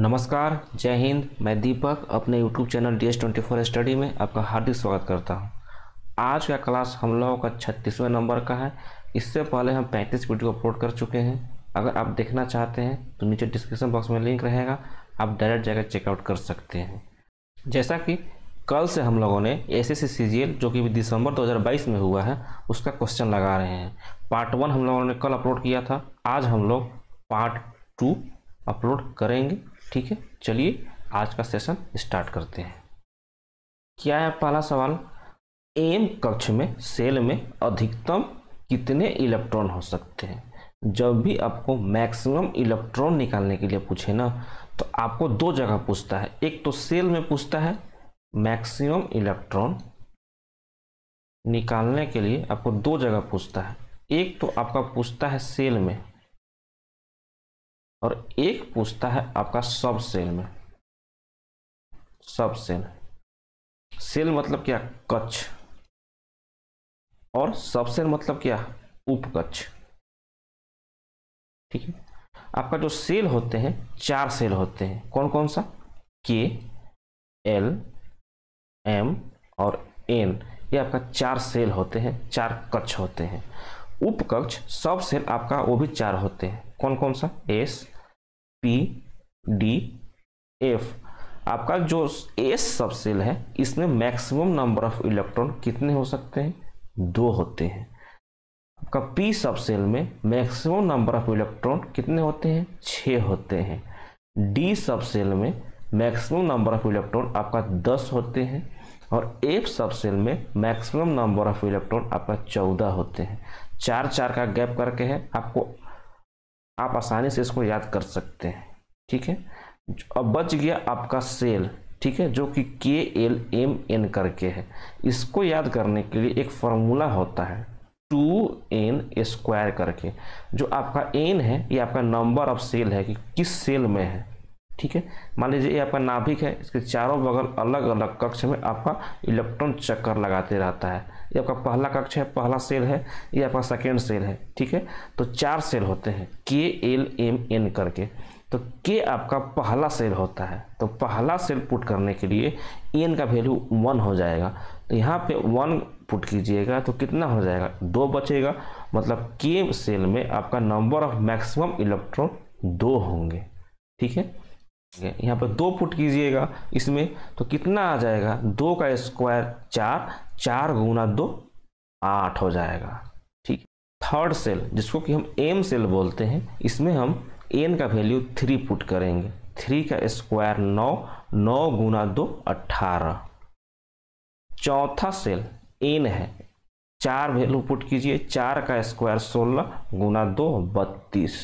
नमस्कार जय हिंद मैं दीपक अपने YouTube channel D S twenty four study में आपका हार्दिक स्वागत करता हूं। आज का क्लास हम लोगों का छत्तीसवें नंबर का है इससे पहले हम 35 वीडियो अपलोड कर चुके हैं अगर आप देखना चाहते हैं तो नीचे डिस्क्रिप्शन बॉक्स में लिंक रहेगा आप डायरेक्ट जाकर चेकआउट कर सकते हैं जैसा कि कल से हम लोगों ने एस एस जो कि दिसंबर दो में हुआ है उसका क्वेश्चन लगा रहे हैं पार्ट वन हम लोगों ने कल अपलोड किया था आज हम लोग पार्ट टू अपलोड करेंगे ठीक है चलिए आज का सेशन स्टार्ट करते हैं क्या है पहला सवाल एम कक्ष में सेल में अधिकतम कितने इलेक्ट्रॉन हो सकते हैं जब भी आपको मैक्सिमम इलेक्ट्रॉन निकालने के लिए पूछे ना तो आपको दो जगह पूछता है एक तो सेल में पूछता है मैक्सिमम इलेक्ट्रॉन निकालने के लिए आपको दो जगह पूछता है एक तो आपका पूछता है सेल में और एक पूछता है आपका सब सेल में सब सेल सेल मतलब क्या कच्छ और सब सेल मतलब क्या उपकच्छ ठीक है आपका जो सेल होते हैं चार सेल होते हैं कौन कौन सा के एल एम और एन ये आपका चार सेल होते हैं चार कक्ष होते हैं उपकक्ष सब सेल आपका वो भी चार होते हैं कौन कौन सा एस पी डी एफ आपका जो एस सब सेल है इसमें मैक्सिमम नंबर ऑफ इलेक्ट्रॉन कितने हो सकते हैं दो होते हैं आपका पी सब सेल में मैक्सिमम नंबर ऑफ इलेक्ट्रॉन कितने होते हैं छः होते हैं डी सब सेल में मैक्सिमम नंबर ऑफ इलेक्ट्रॉन आपका दस होते हैं और एफ सबसेल में मैक्सिमम नंबर ऑफ इलेक्ट्रॉन आपका चौदह होते हैं चार चार का गैप करके है आपको आप आसानी से इसको याद कर सकते हैं ठीक है अब बच गया आपका सेल ठीक है जो कि के एल एम एन करके है इसको याद करने के लिए एक फॉर्मूला होता है टू एन स्क्वायर करके जो आपका एन है ये आपका नंबर ऑफ सेल है कि किस सेल में है ठीक है मान लीजिए ये आपका नाभिक है इसके चारों बगल अलग अलग कक्ष में आपका इलेक्ट्रॉन चक्कर लगाते रहता है ये आपका पहला कक्ष है पहला सेल है ये आपका सेकेंड सेल है ठीक है तो चार सेल होते हैं के एल एम एन करके तो के आपका पहला सेल होता है तो पहला सेल पुट करने के लिए एन का वैल्यू वन हो जाएगा तो यहाँ पे वन पुट कीजिएगा तो कितना हो जाएगा दो बचेगा मतलब के सेल में आपका नंबर ऑफ मैक्सिमम इलेक्ट्रॉन दो होंगे ठीक है यहाँ पर दो पुट कीजिएगा इसमें तो कितना आ जाएगा दो का स्क्वायर चार चार गुना दो आठ हो जाएगा ठीक थर्ड सेल जिसको कि हम एम सेल बोलते हैं इसमें हम एन का वैल्यू थ्री पुट करेंगे थ्री का स्क्वायर नौ नौ गुना दो अट्ठारह चौथा सेल एन है चार वैल्यू पुट कीजिए चार का स्क्वायर सोलह गुना दो बत्तीस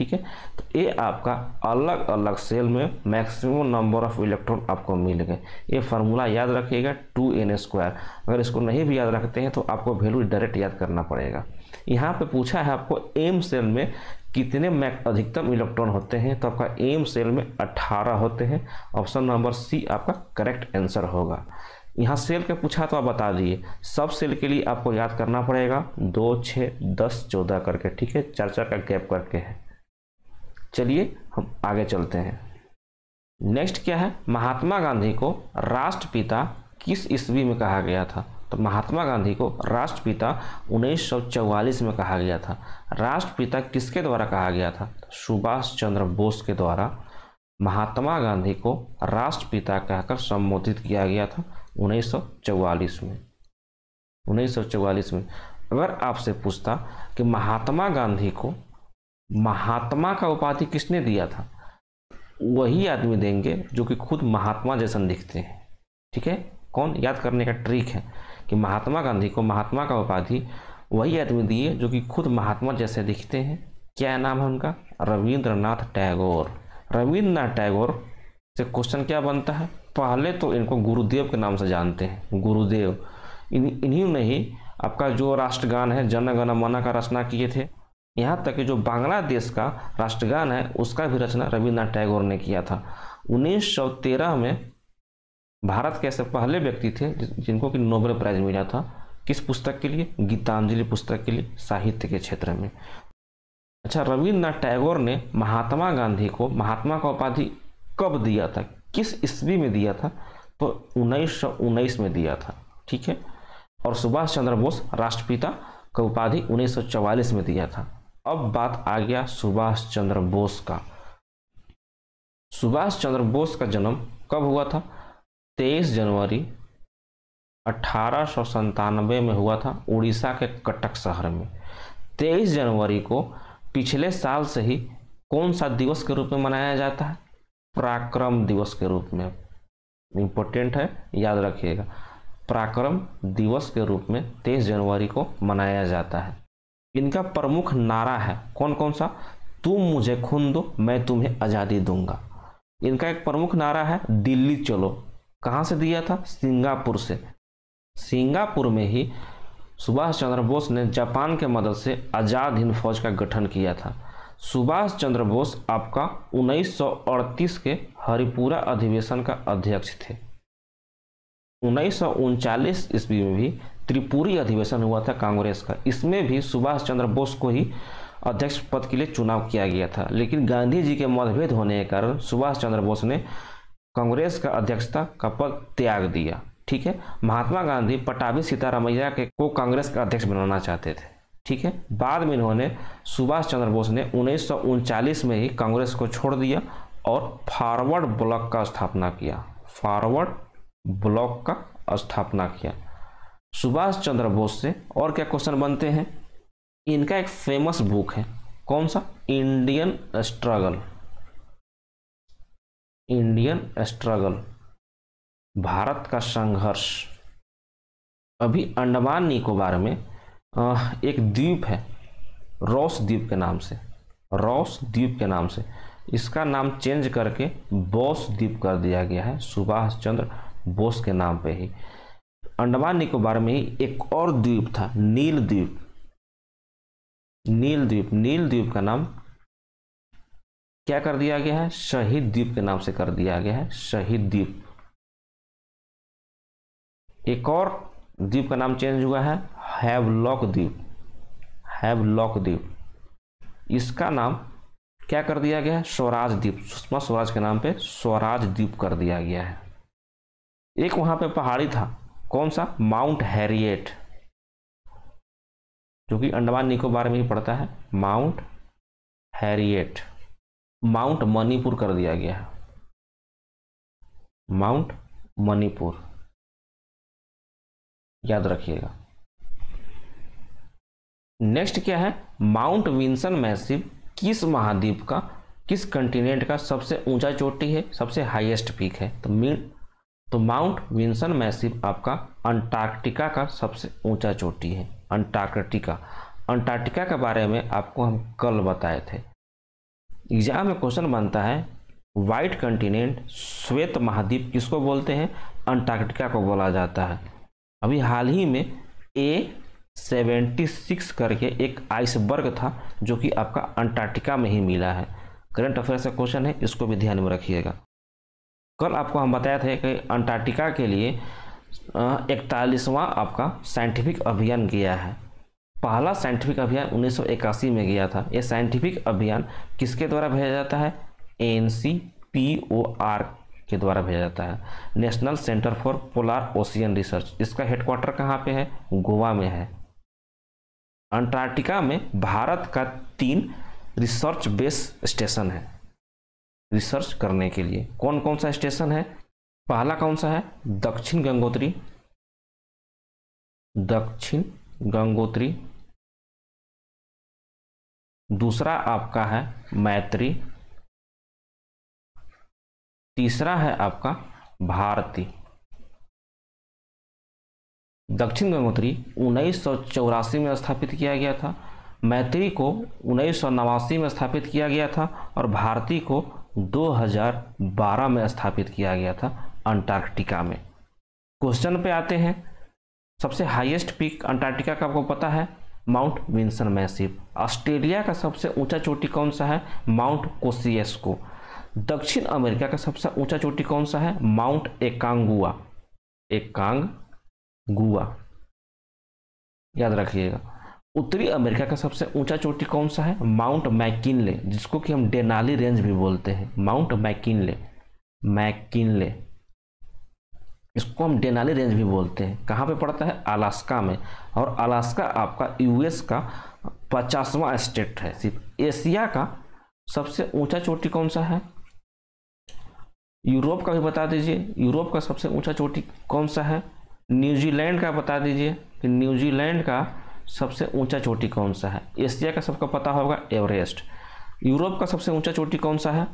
ठीक है तो ये आपका अलग अलग सेल में मैक्सिमम नंबर ऑफ इलेक्ट्रॉन आपको मिल गए ये फार्मूला याद रखिएगा टू एन स्क्वायर अगर इसको नहीं भी याद रखते हैं तो आपको वैल्यू डायरेक्ट याद करना पड़ेगा यहाँ पे पूछा है आपको एम सेल में कितने मैक अधिकतम इलेक्ट्रॉन होते हैं तो आपका एम सेल में अट्ठारह होते हैं ऑप्शन नंबर सी आपका करेक्ट आंसर होगा यहाँ सेल के पूछा तो आप बता दिए सब सेल के लिए आपको याद करना पड़ेगा दो छः दस चौदह करके ठीक है चार चार का गैप करके है चलिए हम आगे चलते हैं नेक्स्ट क्या है महात्मा गांधी को राष्ट्रपिता किस ईस्वी में कहा गया था तो महात्मा गांधी को राष्ट्रपिता 1944 में कहा गया था राष्ट्रपिता किसके द्वारा कहा गया था सुभाष चंद्र बोस के द्वारा महात्मा गांधी को राष्ट्रपिता कहकर संबोधित किया गया था 1944 में 1944 में अगर आपसे पूछता कि महात्मा गांधी को महात्मा का उपाधि किसने दिया था वही आदमी देंगे जो कि खुद महात्मा जैसन दिखते हैं ठीक है कौन याद करने का ट्रिक है कि महात्मा गांधी को महात्मा का उपाधि वही आदमी दिए जो कि खुद महात्मा जैसे दिखते हैं क्या नाम है उनका रविंद्रनाथ टैगोर रविंद्रनाथ टैगोर से क्वेश्चन क्या बनता है पहले तो इनको गुरुदेव के नाम से जानते हैं गुरुदेव इन इन्हीं ने ही आपका जो राष्ट्रगान है जन गण मना का रचना किए थे यहाँ तक कि जो बांग्लादेश का राष्ट्रगान है उसका भी रचना रविन्द्रनाथ टैगोर ने किया था 1913 में भारत के ऐसे पहले व्यक्ति थे जिनको कि नोबेल प्राइज मिला था किस पुस्तक के लिए गीतांजलि पुस्तक के लिए साहित्य के क्षेत्र में अच्छा रविन्द्रनाथ टैगोर ने महात्मा गांधी को महात्मा का उपाधि कब दिया था किस ईस्वी में दिया था तो उन्नीस में दिया था ठीक है और सुभाष चंद्र बोस राष्ट्रपिता का उपाधि 1944 में दिया था अब बात आ गया सुभाष चंद्र बोस का सुभाष चंद्र बोस का जन्म कब हुआ था 23 जनवरी अठारह में हुआ था उड़ीसा के कटक शहर में 23 जनवरी को पिछले साल से ही कौन सा दिवस के रूप में मनाया जाता है पराक्रम दिवस के रूप में इम्पोर्टेंट है याद रखिएगा पराक्रम दिवस के रूप में 23 जनवरी को मनाया जाता है इनका प्रमुख नारा है कौन कौन सा तुम मुझे खून दो मैं तुम्हें आज़ादी दूंगा इनका एक प्रमुख नारा है दिल्ली चलो कहां से दिया था सिंगापुर से सिंगापुर में ही सुभाष चंद्र बोस ने जापान के मदद से आज़ाद हिंद फौज का गठन किया था सुभाष चंद्र बोस आपका 1938 के हरिपुरा अधिवेशन का अध्यक्ष थे उन्नीस सौ ईस्वी में भी त्रिपुरी अधिवेशन हुआ था कांग्रेस का इसमें भी सुभाष चंद्र बोस को ही अध्यक्ष पद के लिए चुनाव किया गया था लेकिन गांधी जी के मतभेद होने के कारण सुभाष चंद्र बोस ने कांग्रेस का अध्यक्षता का पद त्याग दिया ठीक है महात्मा गांधी पटावी सीतारामैया के को कांग्रेस का अध्यक्ष बनाना चाहते थे ठीक है बाद में इन्होंने सुभाष चंद्र बोस ने उन्नीस में ही कांग्रेस को छोड़ दिया और फॉरवर्ड ब्लॉक का स्थापना किया फॉरवर्ड ब्लॉक का स्थापना किया सुभाष चंद्र बोस से और क्या क्वेश्चन बनते हैं इनका एक फेमस बुक है कौन सा Indian struggle Indian struggle Bharat का संघर्ष अभी अंडमान निकोबार में एक द्वीप है रॉस द्वीप के नाम से रॉस द्वीप के नाम से इसका नाम चेंज करके बोस द्वीप कर दिया गया है सुभाष चंद्र बोस के नाम पे ही अंडमान निकोबार में एक और द्वीप था नील द्वीप नील द्वीप नील द्वीप का नाम क्या कर दिया गया है शहीद द्वीप के नाम से कर दिया गया है शहीद द्वीप एक और द्वीप का नाम चेंज हुआ है हैवलॉक द्वीप हैवलॉक द्वीप इसका नाम क्या कर दिया गया है स्वराज द्वीप सुषमा स्वराज के नाम पे स्वराज द्वीप कर दिया गया है एक वहां पे पहाड़ी था कौन सा माउंट हैरिएट जो कि अंडमान निकोबार में ही पड़ता है माउंट हैरिएट माउंट मणिपुर कर दिया गया है माउंट मणिपुर याद रखिएगा नेक्स्ट क्या है माउंट विंसन मैसिव किस महाद्वीप का किस कंटिनेंट का सबसे ऊंचा चोटी है सबसे हाईएस्ट पीक है तो मीन तो माउंट विंसन मैसिव आपका अंटार्कटिका का सबसे ऊंचा चोटी है अंटार्कटिका अंटार्कटिका के बारे में आपको हम कल बताए थे एग्जाम में क्वेश्चन बनता है वाइट कंटिनेंट श्वेत महाद्वीप किसको बोलते हैं अंटार्कटिका को बोला जाता है अभी हाल ही में ए सेवेंटी सिक्स करके एक आइसबर्ग था जो कि आपका अंटार्कटिका में ही मिला है करंट अफेयर्स का क्वेश्चन है इसको भी ध्यान में रखिएगा कल आपको हम बताए थे कि अंटार्कटिका के लिए इकतालीसवां आपका साइंटिफिक अभियान गया है पहला साइंटिफिक अभियान 1981 में गया था यह साइंटिफिक अभियान किसके द्वारा भेजा जाता है N C P O R के द्वारा भेजा जाता है National Centre for Polar Ocean Research इसका हेडक्वार्टर कहाँ पे है गोवा में है अंटार्कटिका में भारत का तीन रिसर्च बेस स्टेशन है रिसर्च करने के लिए कौन कौन सा स्टेशन है पहला कौन सा है दक्षिण गंगोत्री दक्षिण गंगोत्री दूसरा आपका है मैत्री तीसरा है आपका भारती दक्षिण गंगोत्री उन्नीस में स्थापित किया गया था मैत्री को उन्नीस में स्थापित किया गया था और भारती को 2012 में स्थापित किया गया था अंटार्कटिका में क्वेश्चन पे आते हैं सबसे हाईएस्ट पीक अंटार्कटिका का आपको पता है माउंट विंसन मैसिव ऑस्ट्रेलिया का सबसे ऊंचा चोटी कौन सा है माउंट कोसियस्को दक्षिण अमेरिका का सबसे ऊंचा चोटी कौन सा है माउंट एकांगुआ एकांग गुआ याद रखिएगा उत्तरी अमेरिका का सबसे ऊंचा चोटी कौन सा है माउंट मैकिनले जिसको कि हम डेनाली रेंज भी बोलते हैं माउंट मैकिनले मैकिनले इसको हम डेनाली रेंज भी बोलते हैं कहाँ पे पड़ता है अलास्का में और अलास्का आपका यूएस का पचासवां स्टेट है सिर्फ एशिया का सबसे ऊंचा चोटी कौन सा है यूरोप का भी बता दीजिए यूरोप का सबसे ऊंचा चोटी कौन सा है न्यूजीलैंड का बता दीजिए कि न्यूजीलैंड का सबसे ऊंचा चोटी कौन सा है एशिया का सबका पता होगा एवरेस्ट यूरोप का सबसे ऊंचा चोटी कौन सा है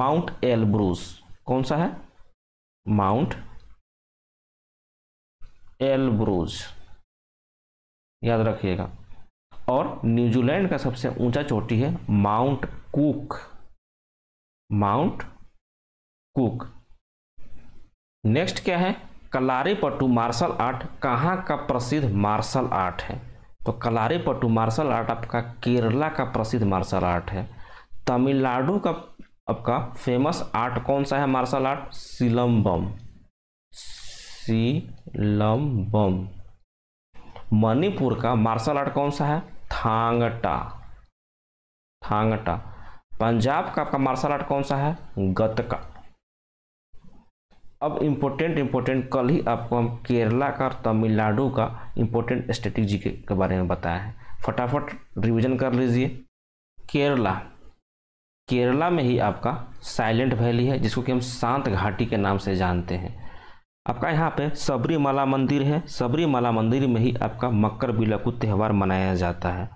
माउंट एलब्रूस कौन सा है माउंट एलब्रूज याद रखिएगा और न्यूजीलैंड का सबसे ऊंचा चोटी है Mount Cook Mount Cook next क्या है कलारी पट्टू मार्शल आर्ट कहाँ का प्रसिद्ध मार्शल आर्ट है तो कलारीपट्टू मार्शल आर्ट आपका केरला का प्रसिद्ध मार्शल आर्ट है तमिलनाडु का आपका फेमस आर्ट कौन सा है मार्शल आर्ट सिलम्बम सिलम्बम मणिपुर का मार्शल आर्ट कौन सा है थांगटा थांगटा पंजाब का आपका मार्शल आर्ट कौन सा है गतका अब इम्पोर्टेंट इम्पोर्टेंट कल ही आपको हम केरला का और तमिलनाडु का इम्पोर्टेंट स्ट्रेटेजी के, के बारे में बताया है फटाफट रिवीजन कर लीजिए केरला केरला में ही आपका साइलेंट वैली है जिसको कि हम शांत घाटी के नाम से जानते हैं आपका यहाँ पे सबरीमाला मंदिर है सबरीमाला मंदिर में ही आपका मकर बिलकू त्यौहार मनाया जाता है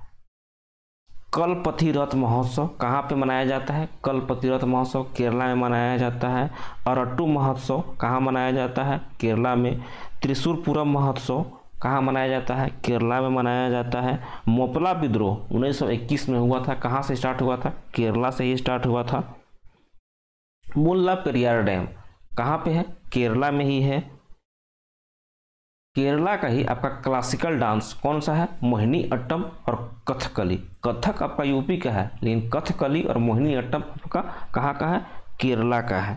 कलपथी रथ महोत्सव कहाँ पे मनाया जाता है कलपथी रथ महोत्सव केरला में मनाया जाता है अरट्टू महोत्सव कहाँ मनाया जाता है केरला में त्रिशूरपुरम महोत्सव कहाँ मनाया जाता है केरला में मनाया जाता है मोपला विद्रोह 1921 में हुआ था कहाँ से स्टार्ट हुआ था केरला से ही स्टार्ट हुआ था मुल्ला पेरियार डैम कहाँ पे है केरला में ही है केरला का ही आपका क्लासिकल डांस कौन सा है मोहिनी अट्टम और कथकली कथक आपका यूपी का है लेकिन कथकली और मोहिनी अट्टम आपका कहाँ का है केरला का है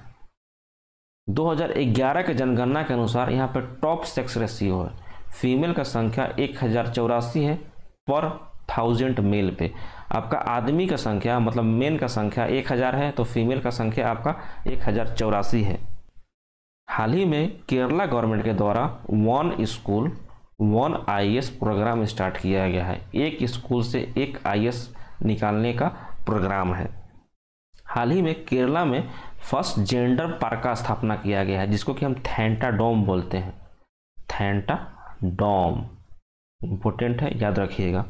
2011 के जनगणना के अनुसार यहाँ पर टॉप सेक्स रेशियो है फीमेल का संख्या एक हज़ार चौरासी है पर थाउजेंड मेल पे आपका आदमी का संख्या मतलब मेन का संख्या एक हज़ार है तो फीमेल का संख्या आपका एक हज़ार चौरासी है हाल ही में केरला गवर्नमेंट के द्वारा one school one IAS programme start किया गया है एक स्कूल से एक आईएएस निकालने का प्रोग्राम है हाल ही में केरला में फर्स्ट जेंडर पार्क का स्थापना किया गया है जिसको कि हम थैंटा डोम बोलते हैं थैंटा डोम इम्पोर्टेंट है याद रखिएगा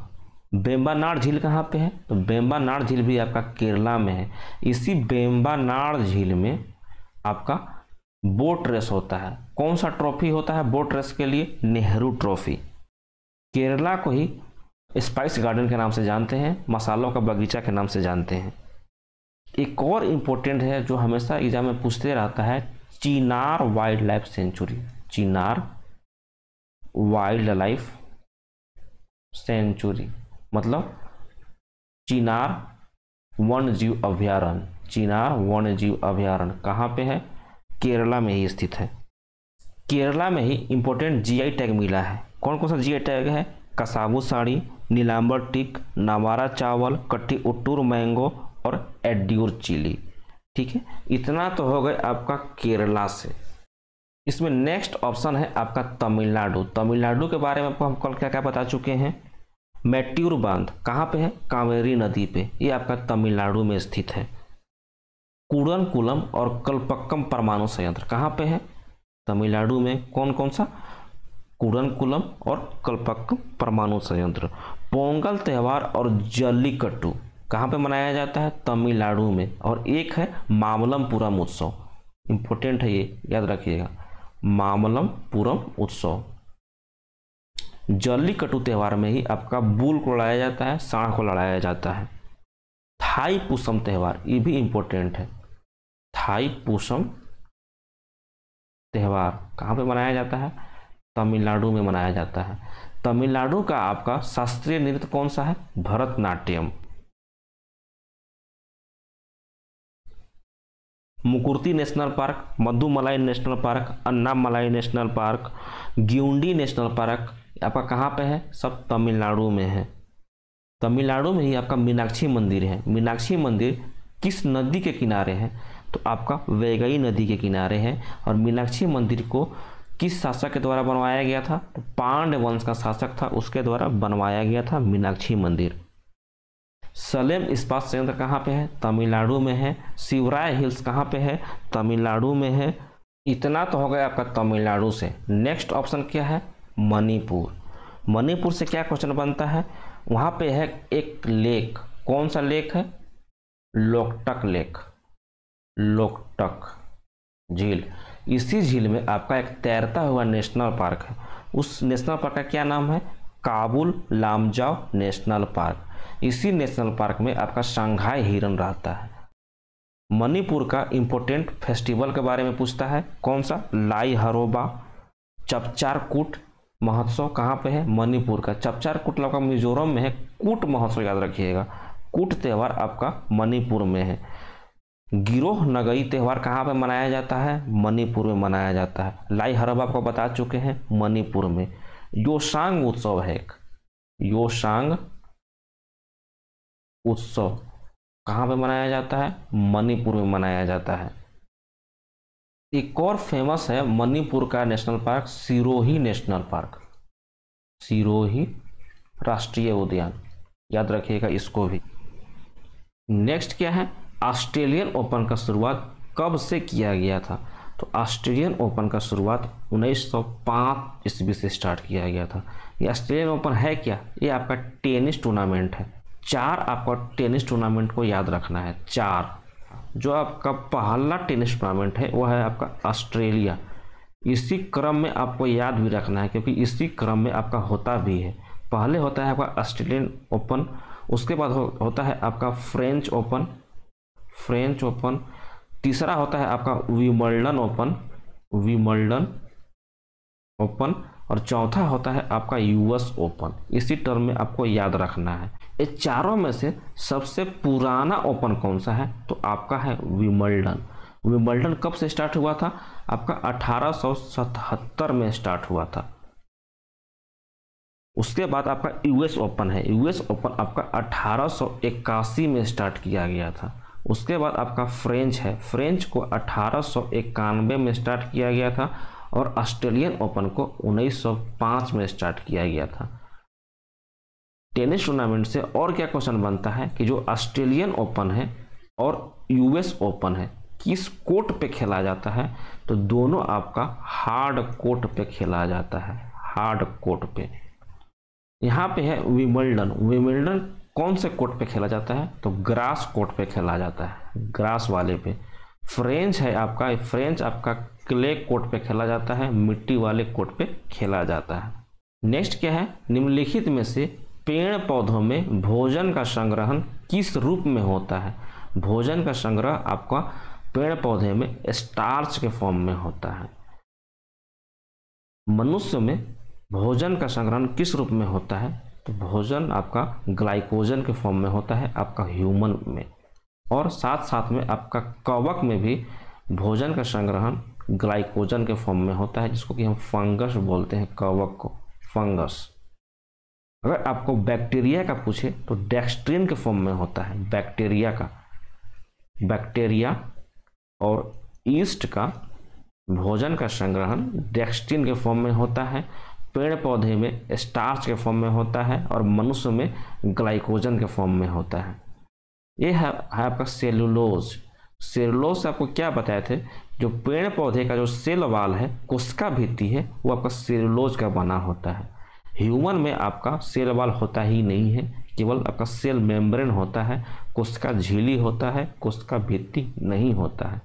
बेम्बानाड़ झील कहाँ पे है तो बेम्बानाड़ झील भी आपका केरला में है इसी बेम्बानाड़ झील में आपका बोट रेस होता है कौन सा ट्रॉफी होता है बोट रेस के लिए नेहरू ट्रॉफी केरला को ही स्पाइस गार्डन के नाम से जानते हैं मसालों का बगीचा के नाम से जानते हैं एक और इम्पोर्टेंट है जो हमेशा एग्जाम में पूछते रहता है Chinar wildlife sanctuary Chinar wildlife sanctuary मतलब चीनार वन जीव अभ्यारण्य चीनार वन्य जीव अभ्यारण्य कहाँ पे है केरला में ही स्थित है केरला में ही इम्पोर्टेंट जीआई टैग मिला है कौन कौन सा जीआई टैग है कसाबू साड़ी नीलाम्बर टिक नवारा चावल कट्टी उट्टूर मैंगो और एड्यूर चिली ठीक है इतना तो हो गए आपका केरला से इसमें नेक्स्ट ऑप्शन है आपका तमिलनाडु तमिलनाडु के बारे में आपको हम कल क्या क्या बता चुके हैं मेट्यूर बांध कहाँ पे है कावेरी नदी पे ये आपका तमिलनाडु में स्थित है कुड़नकुलम और कल्पक्कम परमाणु संयंत्र कहाँ पे है तमिलनाडु में कौन कौन सा कुड़नकुलम और कल्पक्कम परमाणु संयंत्र पोंगल त्यौहार और जल्लीकट्टू कहाँ पे मनाया जाता है तमिलनाडु में और एक है मामलमपुरम उत्सव इम्पोर्टेंट है ये याद रखिएगा मामलमपुरम उत्सव जल्लीकट्टू त्यौहार में ही आपका बुल को लड़ाया जाता है सांड को लड़ाया जाता है थाई पुसम त्यौहार ये भी इम्पोर्टेंट है थाई पूसम त्यौहार कहाँ पे मनाया जाता है तमिलनाडु में मनाया जाता है तमिलनाडु का आपका शास्त्रीय नृत्य कौन सा है Bharatanatyam Mukurthi national park Mudumalai national park Anamalai national park Guindy national park आपका कहाँ पे है सब तमिलनाडु में है तमिलनाडु में ही आपका मीनाक्षी मंदिर है मीनाक्षी मंदिर किस नदी के किनारे है तो आपका वैगई नदी के किनारे है और मीनाक्षी मंदिर को किस शासक के द्वारा बनवाया गया था तो पांड्य वंश का शासक था उसके द्वारा बनवाया गया था मीनाक्षी मंदिर सलेम इस्पात संयंत्र कहाँ पे है तमिलनाडु में है शिवराय हिल्स कहाँ पे है तमिलनाडु में है इतना तो हो गया आपका तमिलनाडु से नेक्स्ट ऑप्शन क्या है मणिपुर मणिपुर से क्या क्वेश्चन बनता है वहाँ पे है एक लेक कौन सा लेक है लोकटक लेक लोकटक झील इसी झील में आपका एक तैरता हुआ नेशनल पार्क है उस नेशनल पार्क का क्या नाम है काबुल लामजाव नेशनल पार्क इसी नेशनल पार्क में आपका शंघाई हिरन रहता है मणिपुर का इम्पोर्टेंट फेस्टिवल के बारे में पूछता है कौन सा लाई हरोबा चपचारकूट महोत्सव कहाँ पे है मणिपुर का चपचारकूट आपका मिजोरम में है कूट महोत्सव याद रखिएगा कूट त्यौहार आपका मणिपुर में है गिरोह नगरी त्यौहार कहाँ पे मनाया जाता है मणिपुर में मनाया जाता है लाई हरब आपको बता चुके हैं मणिपुर में योशांग उत्सव है एक योशांग उत्सव कहाँ पे मनाया जाता है मणिपुर में मनाया जाता है एक और फेमस है मणिपुर का national park Sirohi national park Sirohi राष्ट्रीय उद्यान याद रखिएगा इसको भी नेक्स्ट क्या है ऑस्ट्रेलियन ओपन का शुरुआत कब से किया गया था तो ऑस्ट्रेलियन ओपन का शुरुआत 1905 ईस्वी से स्टार्ट किया गया था ये ऑस्ट्रेलियन ओपन है क्या ये आपका टेनिस टूर्नामेंट है चार आपको टेनिस टूर्नामेंट को याद रखना है चार जो आपका पहला टेनिस टूर्नामेंट है वह है आपका ऑस्ट्रेलिया इसी क्रम में आपको याद भी रखना है क्योंकि इसी क्रम में आपका होता भी है पहले होता है आपका ऑस्ट्रेलियन ओपन उसके बाद हो, होता है आपका फ्रेंच ओपन फ्रेंच ओपन तीसरा होता है आपका विमल्डन ओपन विमल्डन ओपन और चौथा होता है आपका यूएस ओपन इसी टर्म में आपको याद रखना है ये चारों में से सबसे पुराना ओपन कौन सा है तो आपका है विमल्डन विमल्डन कब से स्टार्ट हुआ था आपका 1877 में स्टार्ट हुआ था उसके बाद आपका यूएस ओपन है यूएस ओपन आपका 1881 में स्टार्ट किया गया था उसके बाद आपका फ्रेंच है फ्रेंच को अठारह में स्टार्ट किया गया था और ऑस्ट्रेलियन ओपन को 1905 में स्टार्ट किया गया था टेनिस टूर्नामेंट से और क्या क्वेश्चन बनता है कि जो ऑस्ट्रेलियन ओपन है और यूएस ओपन है किस कोर्ट पे खेला जाता है तो दोनों आपका हार्ड कोर्ट पे खेला जाता है हार्ड कोर्ट पे यहाँ पे है विमल्डन विमल्डन कौन से कोर्ट पे खेला जाता है तो ग्रास कोर्ट पे खेला जाता है ग्रास वाले पे फ्रेंच है आपका फ्रेंच आपका क्ले कोर्ट पे खेला जाता है मिट्टी वाले कोर्ट पे खेला जाता है नेक्स्ट क्या है निम्नलिखित में से पेड़ पौधों में भोजन का संग्रहण किस रूप में होता है भोजन का संग्रह आपका पेड़ पौधे में स्टार्च के फॉर्म में होता है मनुष्य में भोजन का संग्रहण किस रूप में होता है तो भोजन आपका ग्लाइकोजन के फॉर्म में होता है आपका ह्यूमन में और साथ साथ में आपका कवक में भी भोजन का संग्रहण ग्लाइकोजन के फॉर्म में होता है जिसको कि हम फंगस बोलते हैं कवक को फंगस अगर आपको बैक्टीरिया का पूछे तो डेक्सट्रिन के फॉर्म में होता है बैक्टीरिया का बैक्टीरिया और ईस्ट का भोजन का संग्रहण डेक्सटिन के फॉर्म में होता है पेड़ पौधे में स्टार्च के फॉर्म में होता है और मनुष्य में ग्लाइकोजन के फॉर्म में होता है ये है, है आपका सेलुलोज सेलुलोज आपको क्या बताए थे जो पेड़ पौधे का जो सेल वाल है कोशिका भित्ति है वो आपका सेलुलोज का बना होता है ह्यूमन में आपका सेल वाल होता ही नहीं है केवल आपका सेल मेम्ब्रेन होता है कोशिका झीली होता है कोशिका भित्ति नहीं होता है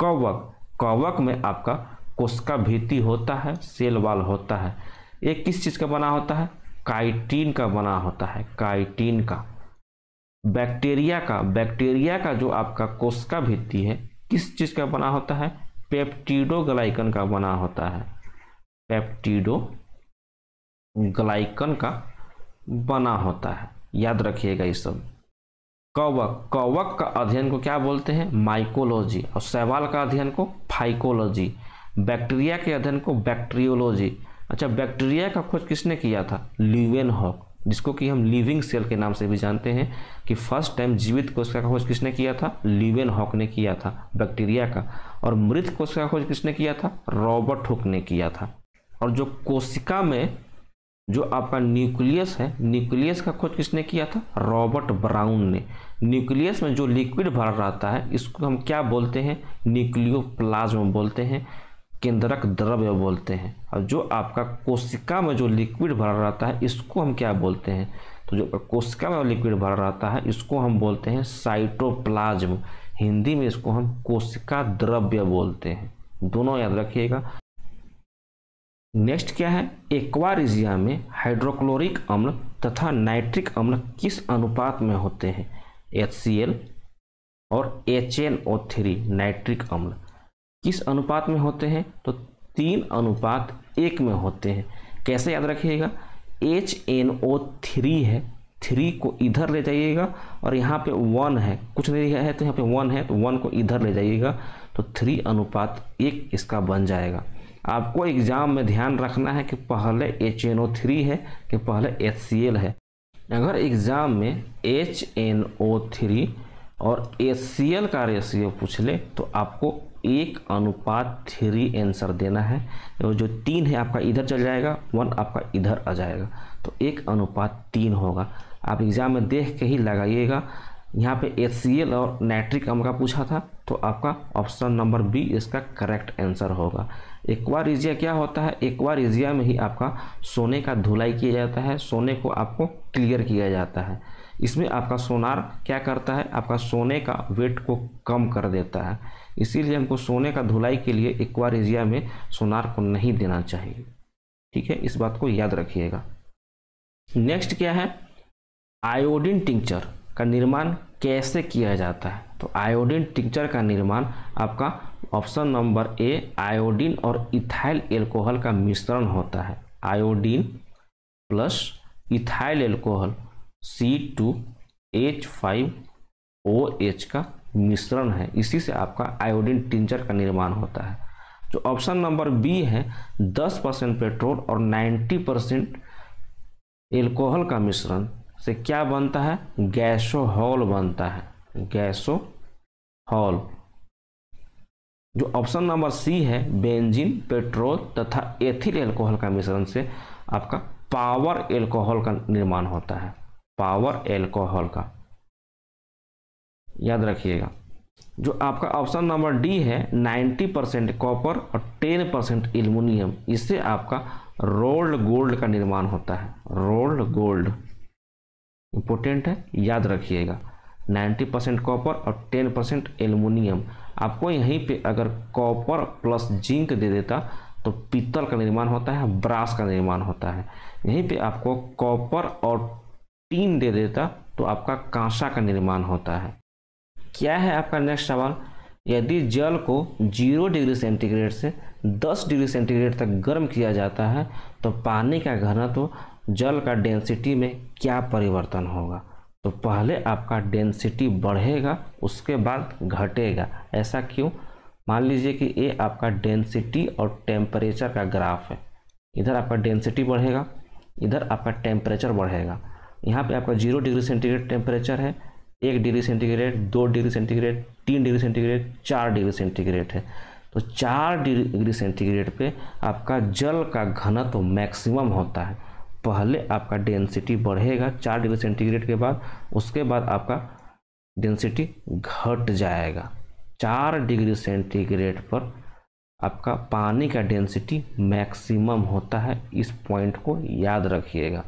कवक कवक में आपका कोशिका भीति होता है सेल वाल होता है ये किस चीज़ का बना होता है काइटीन का बना होता है काइटीन का बैक्टीरिया का बैक्टीरिया का जो आपका कोशिका भीति है किस चीज़ का बना होता है पेप्टिडो ग्लाइकन का बना होता है पेप्टिडो ग्लाइकन का बना होता है याद रखिएगा ये सब कवक कवक का अध्ययन को क्या बोलते हैं माइकोलॉजी और सहवाल का अध्ययन को फाइकोलॉजी बैक्टीरिया के अध्ययन को बैक्टीरियोलॉजी अच्छा बैक्टीरिया का खोज किसने किया था ल्यूवेन हॉक जिसको कि हम लिविंग सेल के नाम से भी जानते हैं कि फर्स्ट टाइम जीवित कोष का खोज किसने किया था ल्यूवेन हॉक ने किया था बैक्टीरिया का और मृत कोष का खोज किसने किया था रॉबर्ट हुक ने किया था और जो कोशिका में जो आपका न्यूक्लियस है न्यूक्लियस का खोज किसने किया था रॉबर्ट ब्राउन ने न्यूक्लियस में जो लिक्विड भर रहता है इसको हम क्या बोलते हैं प्लाज्मा बोलते हैं केंद्रक द्रव्य बोलते हैं और जो आपका कोशिका में जो लिक्विड भरा रहता है इसको हम क्या बोलते हैं तो जो कोशिका में लिक्विड भरा रहता है इसको हम बोलते हैं साइटोप्लाज्म हिंदी में इसको हम कोशिका द्रव्य बोलते हैं दोनों याद रखिएगा नेक्स्ट क्या है एक्वारिजिया में हाइड्रोक्लोरिक अम्ल तथा नाइट्रिक अम्ल किस अनुपात में होते हैं एच और एच नाइट्रिक अम्ल किस अनुपात में होते हैं तो तीन अनुपात एक में होते हैं कैसे याद रखिएगा एच एन ओ थ्री है थ्री को इधर ले जाइएगा और यहाँ पे वन है कुछ नहीं है तो यहाँ पे वन है तो वन को इधर ले जाइएगा तो थ्री अनुपात एक इसका बन जाएगा आपको एग्ज़ाम में ध्यान रखना है कि पहले एच एन ओ थ्री है कि पहले एच सी एल है अगर एग्ज़ाम में एच एन ओ थ्री और एच सी एल का रेशियो पूछ ले तो आपको एक अनुपात थ्री आंसर देना है और जो तीन है आपका इधर चल जाएगा वन आपका इधर आ जाएगा तो एक अनुपात तीन होगा आप एग्ज़ाम में देख के ही लगाइएगा यहाँ पे एच और नाइट्रिक अम्ल का पूछा था तो आपका ऑप्शन नंबर बी इसका करेक्ट आंसर होगा रिजिया क्या होता है रिजिया में ही आपका सोने का धुलाई किया जाता है सोने को आपको क्लियर किया जाता है इसमें आपका सोनार क्या करता है आपका सोने का वेट को कम कर देता है इसीलिए हमको सोने का धुलाई के लिए इक्वारेजिया में सोनार को नहीं देना चाहिए ठीक है इस बात को याद रखिएगा नेक्स्ट क्या है आयोडीन टिंचर का निर्माण कैसे किया जाता है तो आयोडीन टिंचर का निर्माण आपका ऑप्शन नंबर ए आयोडीन और इथाइल एल्कोहल का मिश्रण होता है iodine plus ethyl alcohol C two H five O H का मिश्रण है इसी से आपका आयोडीन टिंचर का निर्माण होता है जो ऑप्शन नंबर बी है 10 परसेंट पेट्रोल और 90 परसेंट एल्कोहल का मिश्रण से क्या बनता है गैसोहॉल बनता है गैसोहॉल जो ऑप्शन नंबर सी है बेंजीन पेट्रोल तथा एथिल एल्कोहल का मिश्रण से आपका पावर एल्कोहल का निर्माण होता है पावर एल्कोहल का याद रखिएगा जो आपका ऑप्शन नंबर डी है 90 परसेंट कॉपर और 10 परसेंट एल्यूमिनियम इससे आपका रोल्ड गोल्ड का निर्माण होता है रोल्ड गोल्ड इम्पोर्टेंट है याद रखिएगा 90 परसेंट कॉपर और 10 परसेंट एल्यूमिनियम आपको यहीं पे अगर कॉपर प्लस जिंक दे देता तो पीतल का निर्माण होता है ब्रास का निर्माण होता है यहीं पर आपको कॉपर और टीन दे देता तो आपका कांसा का निर्माण होता है क्या है आपका नेक्स्ट सवाल यदि जल को जीरो डिग्री सेंटीग्रेड से दस डिग्री सेंटीग्रेड तक गर्म किया जाता है तो पानी का घनत्व तो जल का डेंसिटी में क्या परिवर्तन होगा तो पहले आपका डेंसिटी बढ़ेगा उसके बाद घटेगा ऐसा क्यों मान लीजिए कि ये आपका डेंसिटी और टेम्परेचर का ग्राफ है इधर आपका डेंसिटी बढ़ेगा इधर आपका टेम्परेचर बढ़ेगा यहाँ पे आपका जीरो डिग्री सेंटीग्रेड टेम्परेचर है एक डिग्री सेंटीग्रेड दो डिग्री सेंटीग्रेड तीन डिग्री सेंटीग्रेड चार डिग्री सेंटीग्रेड है तो चार डिग्री सेंटीग्रेड पे आपका जल का घनत्व तो मैक्सिमम होता है पहले आपका डेंसिटी बढ़ेगा चार डिग्री सेंटीग्रेड के बाद उसके बाद आपका डेंसिटी घट जाएगा चार डिग्री सेंटीग्रेड पर आपका पानी का डेंसिटी मैक्सिमम होता है इस पॉइंट को याद रखिएगा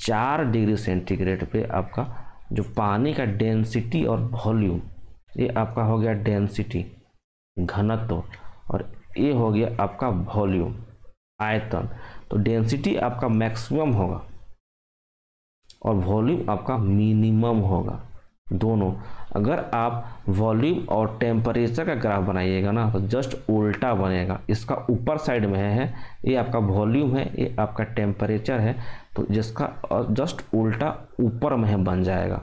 चार डिग्री सेंटीग्रेड पे आपका जो पानी का डेंसिटी और वॉल्यूम ये आपका हो गया डेंसिटी घनत्व और ये हो गया आपका वॉल्यूम आयतन तो डेंसिटी आपका मैक्सिमम होगा और वॉल्यूम आपका मिनिमम होगा दोनों अगर आप वॉल्यूम और टेम्परेचर का ग्राफ बनाइएगा ना तो जस्ट उल्टा बनेगा इसका ऊपर साइड में है ये आपका वॉल्यूम है ये आपका टेम्परेचर है तो जिसका जस्ट उल्टा ऊपर में है बन जाएगा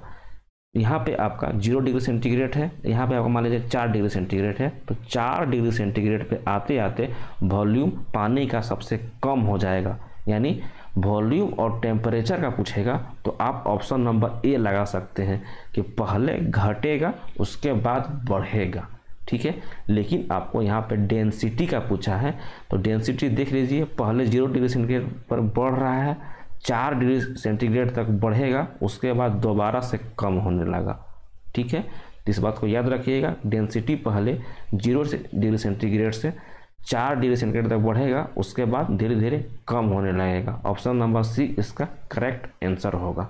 यहाँ पे आपका जीरो डिग्री सेंटीग्रेड है यहाँ पे आपका मान लीजिए चार डिग्री सेंटीग्रेड है तो चार डिग्री सेंटीग्रेड पे आते आते वॉल्यूम पानी का सबसे कम हो जाएगा यानी वॉल्यूम और टेम्परेचर का पूछेगा तो आप ऑप्शन नंबर ए लगा सकते हैं कि पहले घटेगा उसके बाद बढ़ेगा ठीक है लेकिन आपको यहाँ पे डेंसिटी का पूछा है तो डेंसिटी देख लीजिए पहले जीरो डिग्री सेंटीग्रेड पर बढ़ रहा है चार डिग्री सेंटीग्रेड तक बढ़ेगा उसके बाद दोबारा से कम होने लगा ठीक है इस बात को याद रखिएगा डेंसिटी पहले जीरो डिग्री सेंटीग्रेड से चार डिग्री सेंटीग्रेड तक बढ़ेगा उसके बाद धीरे धीरे कम होने लगेगा ऑप्शन नंबर सी इसका करेक्ट आंसर होगा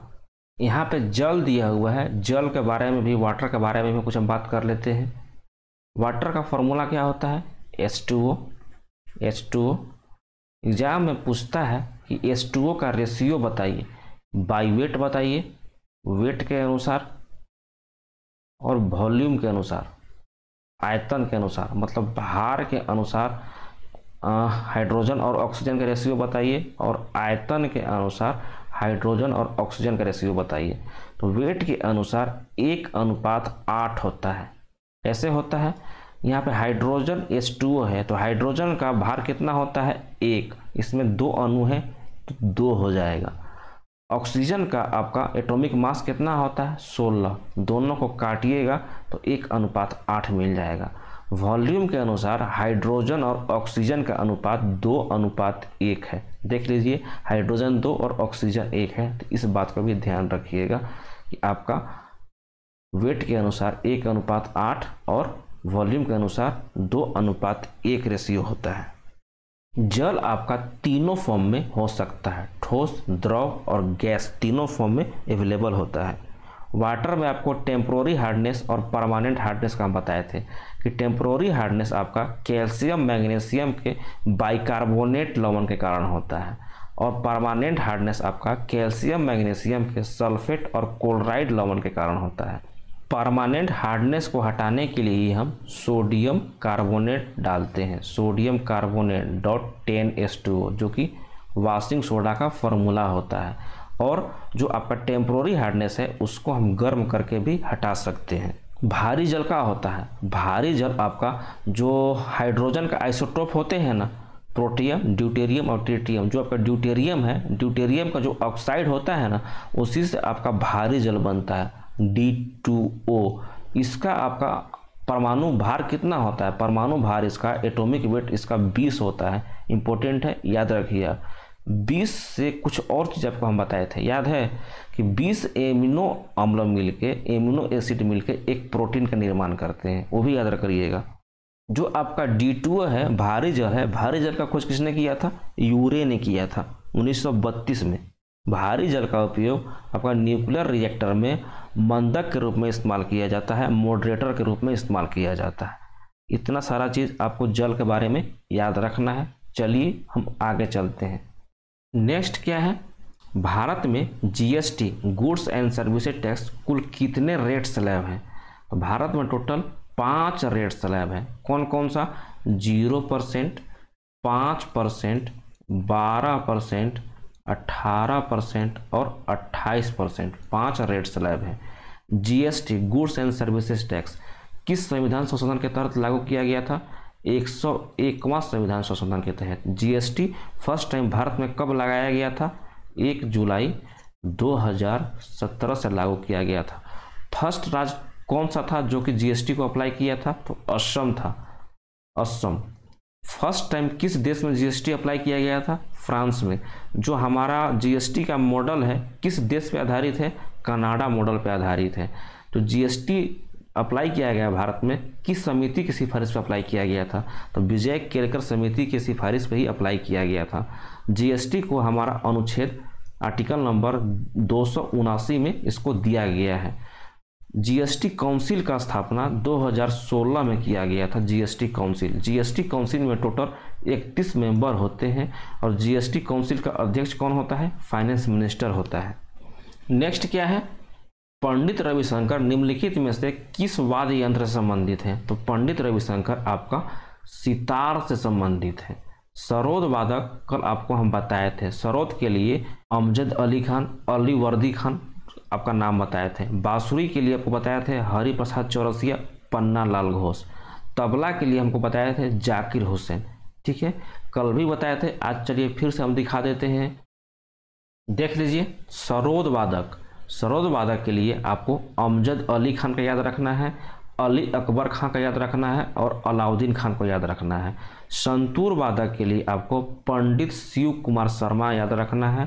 यहाँ पे जल दिया हुआ है जल के बारे में भी वाटर के बारे में भी कुछ हम बात कर लेते हैं वाटर का फॉर्मूला क्या होता है S two O S two O exam में पूछता है कि एस टू ओ का रेशियो बताइए बाई वेट बताइए वेट के अनुसार और वॉल्यूम के अनुसार आयतन के अनुसार मतलब भार के अनुसार हाइड्रोजन और ऑक्सीजन का रेशियो बताइए और आयतन के अनुसार हाइड्रोजन और ऑक्सीजन का रेशियो बताइए तो वेट के अनुसार एक अनुपात आठ होता है कैसे होता है यहाँ पे हाइड्रोजन एस टू है तो हाइड्रोजन का भार कितना होता है एक इसमें दो अणु है तो दो हो जाएगा ऑक्सीजन का आपका एटॉमिक मास कितना होता है सोलह दोनों को काटिएगा तो एक अनुपात आठ मिल जाएगा वॉल्यूम के अनुसार हाइड्रोजन और ऑक्सीजन का अनुपात दो अनुपात एक है देख लीजिए हाइड्रोजन दो और ऑक्सीजन एक है तो इस बात का भी ध्यान रखिएगा कि आपका वेट के अनुसार एक अनुपात आठ और वॉल्यूम के अनुसार दो अनुपात एक रेशियो होता है जल आपका तीनों फॉर्म में हो सकता है ठोस द्रव और गैस तीनों फॉर्म में अवेलेबल होता है वाटर में आपको टेम्प्रोरी हार्डनेस और परमानेंट हार्डनेस का हम बताए थे कि टेम्प्रोरी हार्डनेस आपका कैल्शियम मैग्नीशियम के बाइकार्बोनेट लवण के कारण होता है और परमानेंट हार्डनेस आपका कैल्शियम मैग्नीशियम के सल्फेट और क्लोराइड लवण के कारण होता है परमानेंट हार्डनेस को हटाने के लिए ही हम सोडियम कार्बोनेट डालते हैं sodium carbonate dot ten S two जो कि वाशिंग सोडा का फॉर्मूला होता है और जो आपका टेम्प्रोरी हार्डनेस है उसको हम गर्म करके भी हटा सकते हैं भारी जल का होता है भारी जल आपका जो हाइड्रोजन का आइसोटोप होते हैं ना प्रोटियम ड्यूटेरियम और ट्रिटियम जो आपका ड्यूटेरियम है ड्यूटेरियम का जो ऑक्साइड होता है ना उसी से आपका भारी जल बनता है डी टू ओ इसका आपका परमाणु भार कितना होता है परमाणु भार इसका एटॉमिक वेट इसका 20 होता है इम्पोर्टेंट है याद रखिएगा 20 से कुछ और चीज़ आपको हम बताए थे याद है कि 20 एमिनो अम्ल मिलके एमिनो एसिड मिलके एक प्रोटीन का निर्माण करते हैं वो भी याद रखिएगा जो आपका डी है भारी जल है भारी जल का खोज किसने किया था यूरे ने किया था 1932 में भारी जल का उपयोग आपका न्यूक्लियर रिएक्टर में बंधक के रूप में इस्तेमाल किया जाता है मॉडरेटर के रूप में इस्तेमाल किया जाता है इतना सारा चीज़ आपको जल के बारे में याद रखना है चलिए हम आगे चलते हैं नेक्स्ट क्या है भारत में GST goods and services tax कुल कितने रेट स्लैब हैं तो भारत में टोटल पाँच रेट स्लैब हैं कौन कौन सा जीरो परसेंट पाँच परसेंट बारह परसेंट 18 परसेंट और 28 परसेंट पाँच रेट स्लैब हैं GST goods and services tax किस संविधान संशोधन के तहत लागू किया गया था एक सौ एकवा संविधान संशोधन के तहत जीएसटी फर्स्ट टाइम भारत में कब लगाया गया था एक जुलाई 2017 से लागू किया गया था फर्स्ट राज्य कौन सा था जो कि जीएसटी को अप्लाई किया था तो असम था असम फर्स्ट टाइम किस देश में जीएसटी अप्लाई किया गया था फ्रांस में जो हमारा जीएसटी का मॉडल है किस देश पे आधारित है कनाडा मॉडल पे आधारित है तो जीएसटी अप्लाई किया गया भारत में किस समिति की सिफारिश पर अप्लाई किया गया था तो विजय केलकर समिति की सिफारिश पर ही अप्लाई किया गया था जीएसटी को हमारा अनुच्छेद आर्टिकल नंबर दो में इसको दिया गया है जीएसटी काउंसिल का स्थापना 2016 में किया गया था जीएसटी काउंसिल जीएसटी काउंसिल में टोटल 31 मेंबर होते हैं और जीएसटी काउंसिल का अध्यक्ष कौन होता है फाइनेंस मिनिस्टर होता है नेक्स्ट क्या है पंडित रविशंकर निम्नलिखित में से किस वाद्य यंत्र से संबंधित हैं तो पंडित रविशंकर आपका सितार से संबंधित है सरोद वादक कल आपको हम बताए थे सरोद के लिए अमजद अली खान अली वर्दी खान आपका नाम बताए थे बाँसुरी के लिए आपको बताए थे हरि प्रसाद चौरसिया पन्ना लाल घोष तबला के लिए हमको बताए थे जाकिर हुसैन ठीक है कल भी बताए थे आज चलिए फिर से हम दिखा देते हैं देख लीजिए सरोद वादक सरोद वादक के लिए आपको अमजद अली खान का याद रखना है अली अकबर खान का याद रखना है और अलाउद्दीन खान को याद रखना है संतूर वादक के लिए आपको पंडित शिव कुमार शर्मा याद रखना है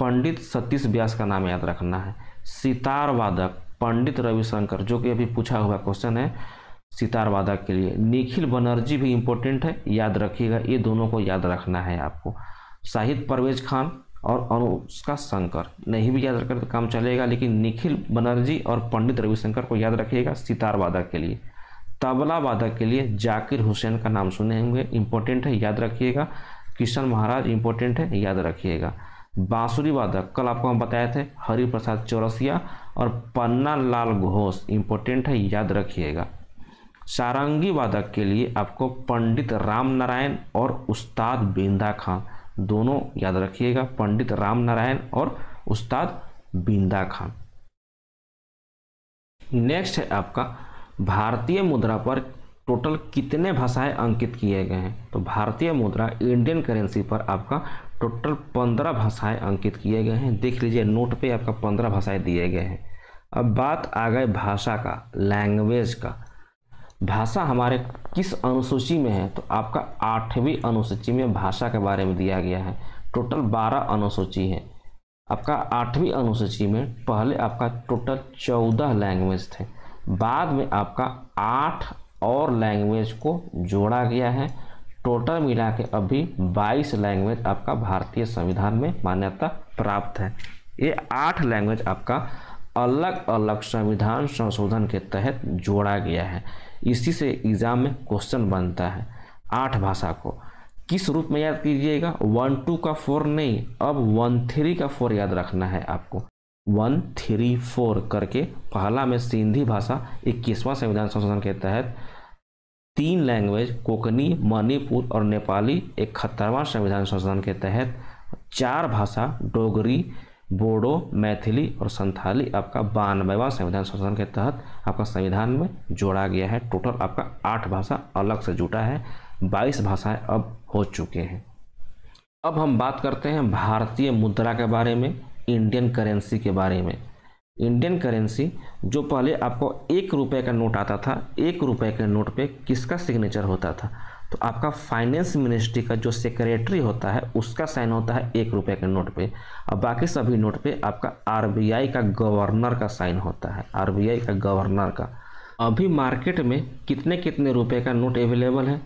पंडित सतीश व्यास का नाम याद रखना है सितार वादक पंडित रविशंकर जो कि अभी पूछा हुआ क्वेश्चन है सितार वादक के लिए निखिल बनर्जी भी इम्पोर्टेंट है याद रखिएगा ये दोनों को याद रखना है आपको शाहिद परवेज खान और अनुष्का शंकर नहीं भी याद रखकर तो काम चलेगा लेकिन निखिल बनर्जी और पंडित रविशंकर को याद रखिएगा सितार वादक के लिए तबला वादक के लिए जाकिर हुसैन का नाम सुने होंगे इम्पोर्टेंट है याद रखिएगा किशन महाराज इम्पोर्टेंट है याद रखिएगा बांसुरी वादक कल आपको हम बताए थे हरिप्रसाद चौरसिया और पन्ना लाल घोष इम्पोर्टेंट है याद रखिएगा सारंगी वादक के लिए आपको पंडित राम नारायण और उस्ताद बिंदा खान दोनों याद रखिएगा पंडित राम नारायण और उस्ताद बिंदा खान नेक्स्ट है आपका भारतीय मुद्रा पर टोटल कितने भाषाएं अंकित किए गए हैं तो भारतीय मुद्रा इंडियन करेंसी पर आपका टोटल पंद्रह भाषाएं अंकित किए गए हैं देख लीजिए नोट पे आपका पंद्रह भाषाएं दिए गए हैं अब बात आ गए भाषा का लैंग्वेज का भाषा हमारे किस अनुसूची में है तो आपका आठवीं अनुसूची में भाषा के बारे में दिया गया है टोटल बारह अनुसूची है आपका आठवीं अनुसूची में पहले आपका टोटल चौदह लैंग्वेज थे बाद में आपका आठ और लैंग्वेज को जोड़ा गया है टोटल मिला के अभी 22 लैंग्वेज आपका भारतीय संविधान में मान्यता प्राप्त है ये आठ लैंग्वेज आपका अलग अलग संविधान संशोधन के तहत जोड़ा गया है इसी से एग्ज़ाम में क्वेश्चन बनता है आठ भाषा को किस रूप में याद कीजिएगा वन टू का फोर नहीं अब वन थ्री का फोर याद रखना है आपको वन थ्री फोर करके पहला में सिंधी भाषा इक्कीसवां संविधान संशोधन के तहत तीन लैंग्वेज कोकनी मणिपुर और नेपाली इकहत्तरवां संविधान संशोधन के तहत चार भाषा डोगरी बोडो मैथिली और संथाली आपका बानवेवा संविधान संशोधन के तहत आपका संविधान में जोड़ा गया है टोटल आपका आठ भाषा अलग से जुटा है बाईस भाषाएं अब हो चुके हैं अब हम बात करते हैं भारतीय मुद्रा के बारे में इंडियन करेंसी के बारे में इंडियन करेंसी जो पहले आपको एक रुपये का नोट आता था एक रुपये के नोट पे किसका सिग्नेचर होता था तो आपका फाइनेंस मिनिस्ट्री का जो सेक्रेटरी होता है उसका साइन होता है एक रुपये के नोट पे और बाकी सभी नोट पे आपका आरबीआई का गवर्नर का साइन होता है आरबीआई का गवर्नर का अभी मार्केट में कितने कितने रुपये का नोट अवेलेबल है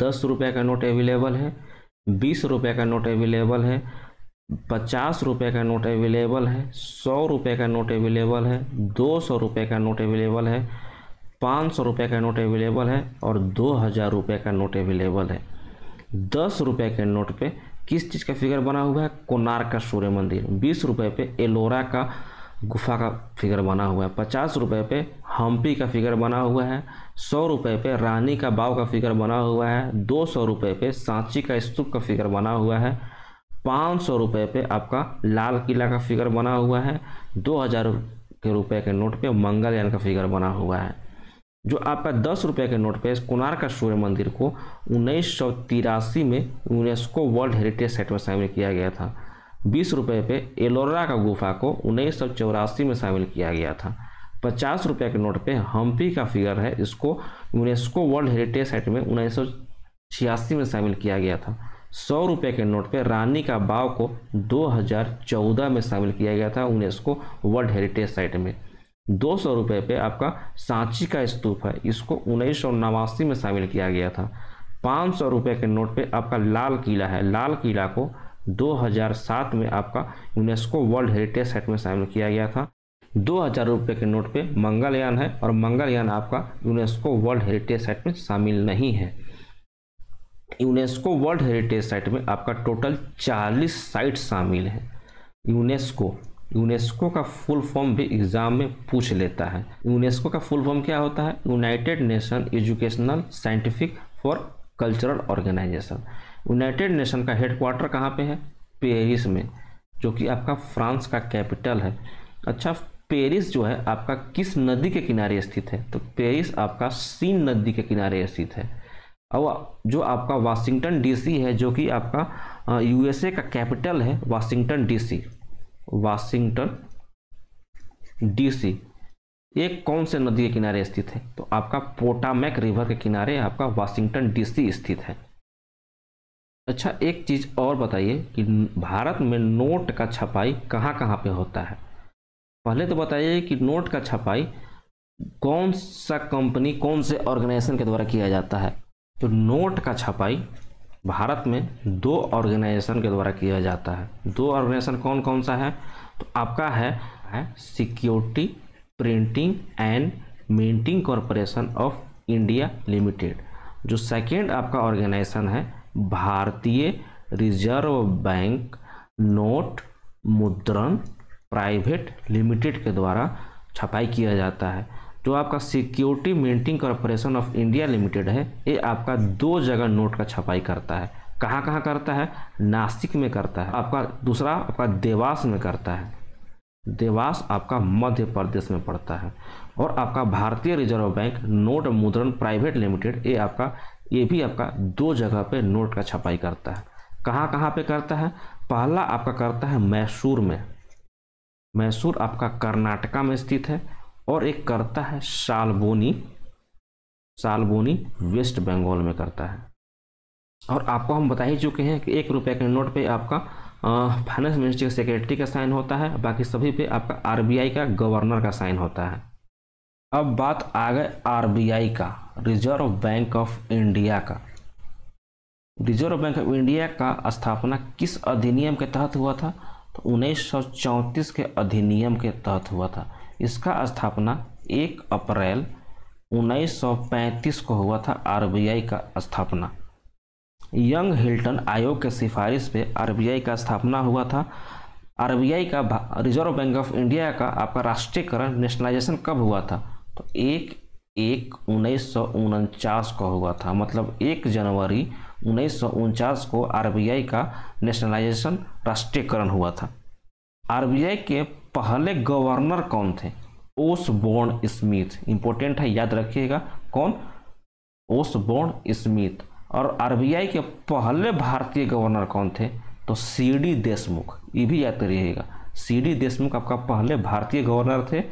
दस रुपये का नोट अवेलेबल है बीस रुपये का नोट अवेलेबल है पचास रुपये का नोट अवेलेबल है सौ रुपये का नोट अवेलेबल है दो सौ रुपये का नोट अवेलेबल है पाँच सौ रुपये का नोट अवेलेबल है और दो हज़ार रुपये का नोट अवेलेबल है दस रुपये के नोट पे किस चीज़ का फिगर बना हुआ है कोनार का सूर्य मंदिर बीस रुपये पे एलोरा का गुफा का फिगर बना हुआ है पचास रुपये पे हम्पी का फिगर बना हुआ है सौ रुपये पे रानी का बाव का फिगर बना हुआ है दो सौ रुपये पे सांची का स्तूप का फिगर बना हुआ है पाँच सौ रुपये पर आपका लाल किला का फिगर बना हुआ है दो हज़ार के रुपये के नोट पे मंगलयान का फिगर बना हुआ है जो आपका दस रुपये के नोट पे कुनार का सूर्य मंदिर को उन्नीस में यूनेस्को वर्ल्ड हेरिटेज साइट में शामिल किया गया था बीस रुपये पे एलोरा का गुफा को उन्नीस में शामिल किया गया था पचास रुपये के नोट पे हम्पी का फिगर है इसको यूनेस्को वर्ल्ड हेरिटेज साइट में उन्नीस में शामिल किया गया था सौ रुपये के नोट पे रानी का बाव को 2014 में शामिल किया गया था यूनेस्को वर्ल्ड हेरिटेज साइट में दो सौ रुपये पे आपका सांची का स्तूप है इसको उन्नीस में शामिल किया गया था पाँच सौ रुपये के नोट पे आपका लाल किला है लाल किला को 2007 में आपका यूनेस्को वर्ल्ड हेरिटेज साइट में शामिल किया गया था दो हज़ार रुपये के नोट पे मंगलयान है और मंगलयान आपका यूनेस्को वर्ल्ड हेरिटेज साइट में शामिल नहीं है यूनेस्को वर्ल्ड हेरिटेज साइट में आपका टोटल 40 साइट शामिल है यूनेस्को यूनेस्को का फुल फॉर्म भी एग्जाम में पूछ लेता है यूनेस्को का फुल फॉर्म क्या होता है United Nation Educational Scientific for Cultural Organisation United Nation का हेडक्वार्टर कहाँ पे है पेरिस में जो कि आपका फ्रांस का कैपिटल है अच्छा पेरिस जो है आपका किस नदी के किनारे स्थित है तो पेरिस आपका सीन नदी के किनारे स्थित है अब जो आपका वाशिंगटन डीसी है जो कि आपका यूएसए का कैपिटल है वाशिंगटन डीसी वाशिंगटन डीसी ये कौन से नदी के किनारे स्थित है तो आपका पोटामैक रिवर के किनारे आपका वाशिंगटन डीसी स्थित है अच्छा एक चीज़ और बताइए कि भारत में नोट का छपाई कहाँ कहाँ पे होता है पहले तो बताइए कि नोट का छपाई कौन सा कंपनी कौन से ऑर्गेनाइजेशन के द्वारा किया जाता है तो नोट का छपाई भारत में दो ऑर्गेनाइजेशन के द्वारा किया जाता है दो ऑर्गेनाइजेशन कौन कौन सा है तो आपका है, Security Printing and Minting Corporation of India Limited जो सेकेंड आपका ऑर्गेनाइजेशन है Bharatiya Reserve Bank Note Mudran Private Limited के द्वारा छपाई किया जाता है जो आपका Security Minting Corporation of India Limited है ये आपका दो जगह नोट का छपाई करता है कहाँ कहाँ करता है नासिक में करता है आपका दूसरा आपका देवास में करता है देवास आपका मध्य प्रदेश में पड़ता है और आपका Bharatiya Reserve Bank Note Mudran Private Limited ये आपका ये भी आपका दो जगह पे नोट का छपाई करता है कहाँ कहाँ पे करता है पहला आपका करता है मैसूर में मैसूर आपका कर्नाटका में स्थित है और एक करता है सालबोनी सालबोनी वेस्ट बंगाल में करता है और आपको हम बता ही चुके हैं कि एक रुपये के नोट पे आपका फाइनेंस मिनिस्ट्री का सेक्रेटरी का साइन होता है बाकी सभी पे आपका आरबीआई का गवर्नर का साइन होता है अब बात आ गए आर का रिजर्व बैंक ऑफ इंडिया का रिजर्व बैंक ऑफ इंडिया का स्थापना किस अधिनियम के तहत हुआ था तो उन्नीस के अधिनियम के तहत हुआ था इसका स्थापना एक अप्रैल 1935 को हुआ था आरबीआई का स्थापना यंग हिल्टन आयोग के सिफारिश पे आरबीआई का स्थापना हुआ था आरबीआई का रिजर्व बैंक ऑफ इंडिया का आपका राष्ट्रीयकरण नेशनलाइजेशन कब हुआ था तो एक एक उन्नीस को हुआ था मतलब एक जनवरी उन्नीस को आरबीआई का नेशनलाइजेशन राष्ट्रीयकरण हुआ था आरबीआई के पहले गवर्नर कौन थे ओस बोर्न स्मिथ इंपॉर्टेंट है याद रखिएगा कौन ओस बोर्न स्मिथ और आरबीआई के पहले भारतीय गवर्नर कौन थे तो सीडी देशमुख ये भी याद करिएगा सीडी देशमुख आपका पहले भारतीय गवर्नर थे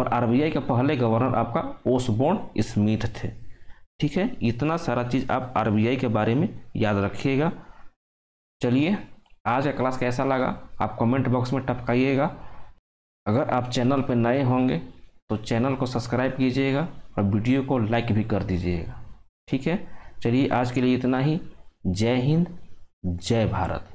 और आरबीआई के पहले गवर्नर आपका ओसबोर्न स्मिथ थे ठीक है इतना सारा चीज़ आप आरबीआई के बारे में याद रखिएगा चलिए आज का क्लास कैसा लगा आप कमेंट बॉक्स में टपकाइएगा अगर आप चैनल पर नए होंगे तो चैनल को सब्सक्राइब कीजिएगा और वीडियो को लाइक भी कर दीजिएगा ठीक है चलिए आज के लिए इतना ही जय हिंद जय भारत